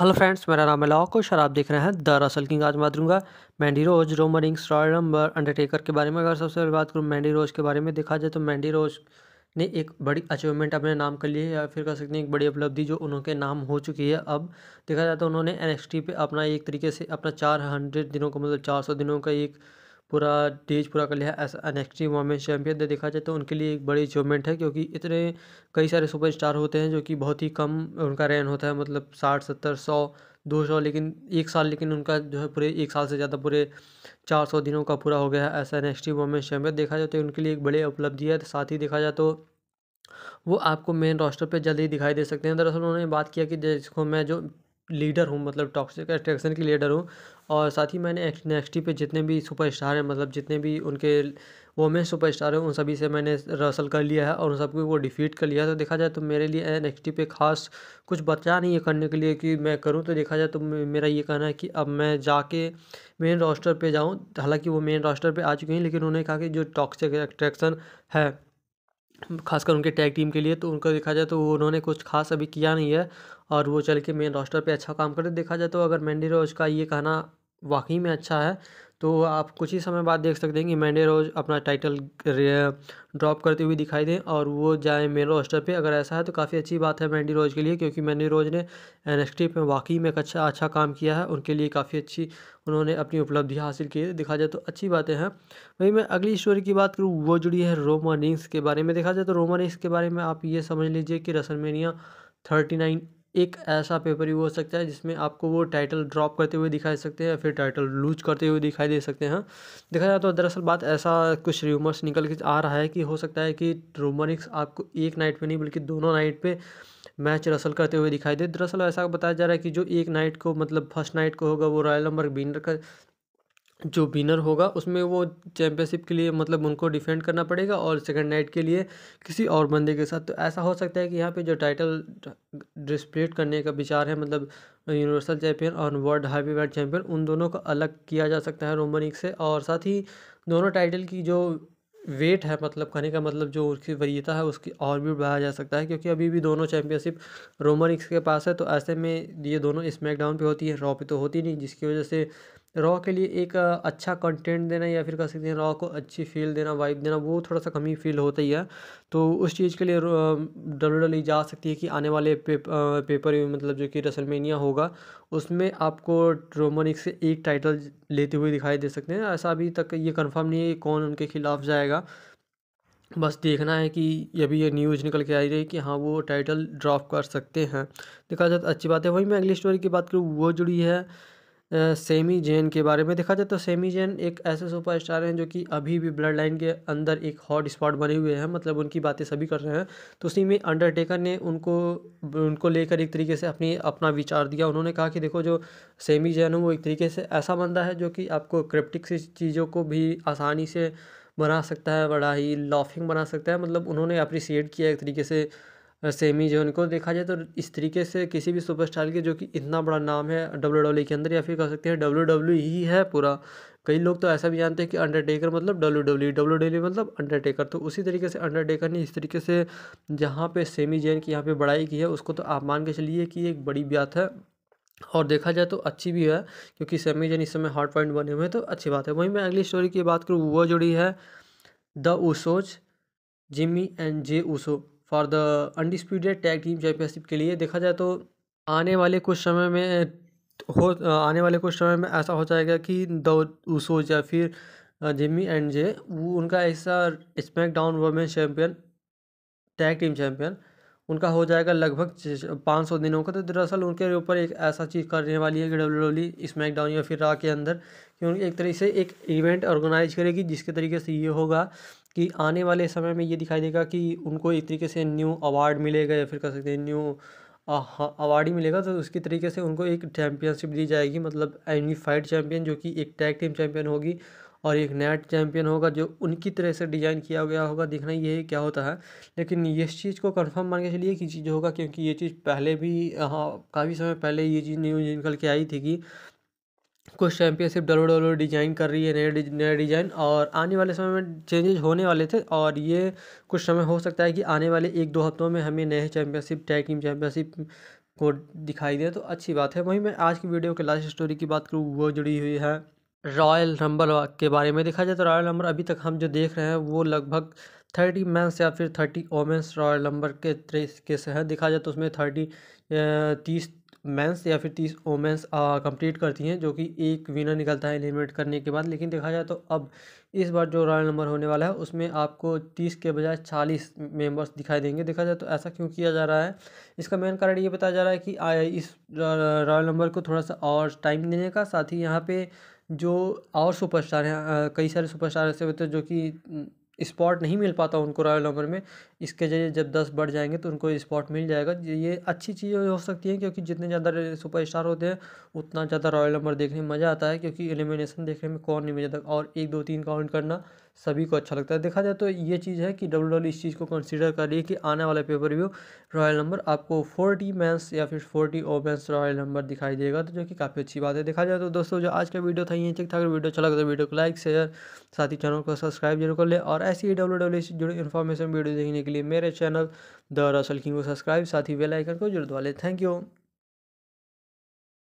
hello friends मेरा नाम है लाकुश और आप देख रहे हैं दरअसल किंग आज मैं दूंगा Mandy Rose Roman Reigns Royal Rumble Undertaker के बारे में अगर सबसे पहले बात करूँ मैंडी रोज के बारे में देखा जाए तो मैंडी रोज ने एक बड़ी अचीवमेंट अपने नाम कर ली है या फिर कह सकते हैं एक बड़ी उपलब्धि जो उनके नाम हो चुकी है अब देखा जाए तो उन्होंने एन पे अपना एक तरीके से अपना चार दिनों का मतलब चार दिनों का एक पूरा डेज पूरा कर लिया एस एन वोमेंस चैम्पियन देखा जाए तो उनके लिए एक बड़ी अचीवमेंट है क्योंकि इतने कई सारे सुपरस्टार होते हैं जो कि बहुत ही कम उनका रैन होता है मतलब साठ सत्तर सौ दो सौ लेकिन एक साल लेकिन उनका जो है पूरे एक साल से ज़्यादा पूरे चार सौ दिनों का पूरा हो गया है S N X T women's champion देखा जाए तो उनके लिए एक बड़ी उपलब्धि है साथ ही देखा जाए तो वो आपको मेन रोस्टर पे जल्द ही दिखाई दे सकते हैं दरअसल उन्होंने बात किया कि जिसको मैं जो लीडर हूँ मतलब टॉक्सिक एट्रैक्शन की लीडर हूँ और साथ ही मैंने नेक्स्टी पे जितने भी सुपरस्टार हैं मतलब जितने भी उनके वोमेन सुपरस्टार हैं उन सभी से मैंने रसल कर लिया है और उन सबको वो डिफीट कर लिया है तो देखा जाए तो मेरे लिए नेक्स्टी एक्स पे खास कुछ बचा नहीं है करने के लिए कि मैं करूँ तो देखा जाए तो मेरा ये कहना है कि अब मैं जाके मेन रोस्टर पर जाऊँ हालाँकि वो मेन रोस्टर पर आ चुके हैं लेकिन उन्होंने कहा कि जो टॉक्सिक एट्रैक्शन है खासकर उनके टैग टीम के लिए तो उनका देखा जाए तो उन्होंने कुछ खास अभी किया नहीं है और वो चल के मेन रोस्टर पे अच्छा काम करे देखा जाए तो अगर मैंडी रोज का ये कहना वाकई में अच्छा है तो आप कुछ ही समय बाद देख सकते हैं कि मैंने रोज़ अपना टाइटल ड्रॉप करते हुए दिखाई दें और वो जाए मेन रोस्टर पे अगर ऐसा है तो काफ़ी अच्छी बात है मैंडी रोज के लिए क्योंकि मैंडी रोज ने एन में वाकई में एक अच्छा अच्छा काम किया है उनके लिए काफ़ी अच्छी उन्होंने अपनी उपलब्धि हासिल की है जाए तो अच्छी बातें हैं वहीं मैं अगली स्टोरी की बात करूँ वो जुड़ी है रोमानिंग्स रिंग्स के बारे में देखा जाए तो रोमानिंग्स रिंग्स के बारे में आप ये समझ लीजिए कि रसलमेनिया थर्टी नाइन एक ऐसा पेपर भी हो सकता है जिसमें आपको वो टाइटल ड्रॉप करते हुए दिखाई सकते हैं या फिर टाइटल लूज करते हुए दिखाई दे सकते हैं देखा जाए तो दरअसल बात ऐसा कुछ रूमर्स निकल के आ रहा है कि हो सकता है कि रोमनिक्स आपको एक नाइट पर नहीं बल्कि दोनों नाइट पर मैच रसल करते हुए दिखाई दे दरअसल ऐसा बताया जा रहा है कि जो एक नाइट को मतलब फर्स्ट नाइट को होगा वो रॉयल नंबर विनर का जो विनर होगा उसमें वो चैम्पियनशिप के लिए मतलब उनको डिफेंड करना पड़ेगा और सेकंड नाइट के लिए किसी और बंदे के साथ तो ऐसा हो सकता है कि यहाँ पे जो टाइटल डिस्प्लेट करने का विचार है मतलब यूनिवर्सल चैम्पियन और वर्ल्ड हैवी वेट चैम्पियन उन दोनों को अलग किया जा सकता है रोमनिक से और साथ ही दोनों टाइटल की जो वेट है मतलब कहने का मतलब जो उसकी वरीयता है उसकी और भी बढ़ाया जा सकता है क्योंकि अभी भी दोनों चैम्पियनशिप रोमन के पास है तो ऐसे में ये दोनों स्मैकडाउन पे होती है रॉ पे तो होती नहीं जिसकी वजह से रॉ के लिए एक अच्छा कंटेंट देना या फिर कह सकते हैं रॉ को अच्छी फील देना वाइब देना वो थोड़ा सा कमी फील होता ही है तो उस चीज़ के लिए डब्ल्यू डब्ल्यू जा सकती है कि आने वाले पेप, पेपर मतलब जो कि रसलमेनिया होगा उसमें आपको रोमनिक से एक टाइटल लेते हुए दिखाई दे सकते हैं ऐसा अभी तक ये कन्फर्म नहीं है कौन उनके खिलाफ जाएगा बस देखना है कि अभी ये न्यूज़ निकल के आई रही है कि हाँ वो टाइटल ड्रॉप कर सकते हैं देखा जाए तो अच्छी बात है वहीं मैं अगली स्टोरी की बात करूँ वो जुड़ी है सेमी जैन के बारे में देखा जाए तो सेमी जैन एक ऐसे सुपरस्टार हैं जो कि अभी भी ब्लड लाइन के अंदर एक हॉट स्पॉट बने हुए हैं मतलब उनकी बातें सभी कर रहे हैं तो उसी में अंडरटेकर ने उनको उनको लेकर एक तरीके से अपनी अपना विचार दिया उन्होंने कहा कि देखो जो सेमी जैन है वो एक तरीके से ऐसा बंदा है जो कि आपको क्रिप्टिक चीज़ों को भी आसानी से बना सकता है बड़ा ही लाफिंग बना सकता है मतलब उन्होंने अप्रिसिएट किया एक तरीके से सेमी जोन को देखा जाए तो इस तरीके से किसी भी सुपरस्टार के जो कि इतना बड़ा नाम है डब्ल्यू डब्ल्यू के अंदर या फिर कह सकते हैं डब्ल्यू डब्ल्यू ही है पूरा कई लोग तो ऐसा भी जानते हैं कि अंडरटेकर मतलब डब्ल्यू डब्ल्यू डब्ल्यू डब्ल्यू मतलब अंडरटेकर तो उसी तरीके से अंडरटेकर ने इस तरीके से जहाँ पर सेमी जैन की यहाँ पर बड़ाई की है उसको तो आप मान के चलिए कि एक बड़ी बात है और देखा जाए तो अच्छी भी है क्योंकि सेमी जैन इस समय हॉट पॉइंट बने हुए हैं तो अच्छी बात है वहीं मैं अगली स्टोरी की बात करूँ वो जुड़ी है the Usos Jimmy and Jey Uso for the undisputed tag team championship के लिए देखा जाए तो आने वाले कुछ समय में हो आने वाले कुछ समय में ऐसा हो जाएगा कि दूसो या फिर जिमी एंड जे वो उनका ऐसा SmackDown women champion tag team champion उनका हो जाएगा लगभग पाँच सौ दिनों का तो दरअसल उनके ऊपर एक ऐसा चीज़ करने वाली है कि डब्ल्यू डब्ल्यू स्मैकडाउन या फिर रा के अंदर कि उनके एक तरीके से एक इवेंट ऑर्गेनाइज करेगी जिसके तरीके से ये होगा कि आने वाले समय में ये दिखाई देगा कि उनको एक तरीके से न्यू अवार्ड मिलेगा या फिर कह सकते हैं न्यू अवार्ड ही मिलेगा तो उसके तरीके से उनको एक चैम्पियनशिप दी जाएगी मतलब यूनिफाइड चैम्पियन जो कि एक टैग टीम चैम्पियन होगी और एक नेट चैम्पियन होगा जो उनकी तरह से डिज़ाइन किया गया होगा देखना ये क्या होता है लेकिन इस चीज़ को कंफर्म मान के चलिए कि चीज़ होगा क्योंकि ये चीज़ पहले भी हाँ काफ़ी समय पहले ये चीज़ न्यूज निकल के आई थी कि कुछ चैम्पियनशिप डब्ल्यू डब्ल्यू डिजाइन कर रही है नए नए डिजाइन और आने वाले समय में चेंजेस होने वाले थे और ये कुछ समय हो सकता है कि आने वाले एक दो हफ्तों में हमें नए चैम्पियनशिप टैग टीम चैम्पियनशिप को दिखाई दे तो अच्छी बात है वहीं मैं आज की वीडियो के लास्ट स्टोरी की बात करूँ वो जुड़ी हुई है रॉयल रंबल के बारे में देखा जाए तो रॉयल रंबल अभी तक हम जो देख रहे हैं वो लगभग थर्टी मैंस या फिर थर्टी ओमेंस रॉयल रंबल के के से है देखा जाए तो उसमें थर्टी तीस मैंस या फिर तीस ओमेंस कंप्लीट करती हैं जो कि एक विनर निकलता है एलिमिनेट करने के बाद लेकिन देखा जाए तो अब इस बार जो रॉयल नंबर होने वाला है उसमें आपको तीस के बजाय चालीस मेंबर्स दिखाई देंगे देखा जाए तो ऐसा क्यों किया जा रहा है इसका मेन कारण ये बताया जा रहा है कि इस रॉयल नंबर को थोड़ा सा और टाइम देने का साथ ही यहाँ पर जो और सुपरस्टार हैं कई सारे सुपरस्टार ऐसे होते हैं जो कि स्पॉट नहीं मिल पाता उनको रॉयल नंबर में इसके जरिए जब दस बढ़ जाएंगे तो उनको स्पॉट मिल जाएगा ये अच्छी चीज़ हो सकती है क्योंकि जितने ज़्यादा सुपरस्टार होते हैं उतना ज़्यादा रॉयल नंबर देखने में मज़ा आता है क्योंकि एलिमिनेशन देखने में कौन नहीं मज़ा जाता और एक दो तीन काउंट करना सभी को अच्छा लगता है देखा जाए तो ये चीज़ है कि डब्ल्यू डब्ल्यू e इस चीज़ को कंसिडर कर रही है कि आने वाला पेपर व्यू रॉयल नंबर आपको फोर्टी मैंस या फिर फोर्टी ओमेंस रॉयल नंबर दिखाई देगा तो जो कि काफ़ी अच्छी बात है देखा जाए तो दोस्तों जो आज का वीडियो था ये ठीक था अगर वीडियो अच्छा लगता तो वीडियो को लाइक शेयर साथ ही चैनल को सब्सक्राइब जरूर कर ले और ऐसी ही डब्ल्यू डब्ल्यू e से जुड़ी इन्फॉर्मेशन वीडियो देखने के लिए मेरे चैनल द रसल किंग को सब्सक्राइब साथ ही वेलाइकन को जरूर दवा ले थैंक यू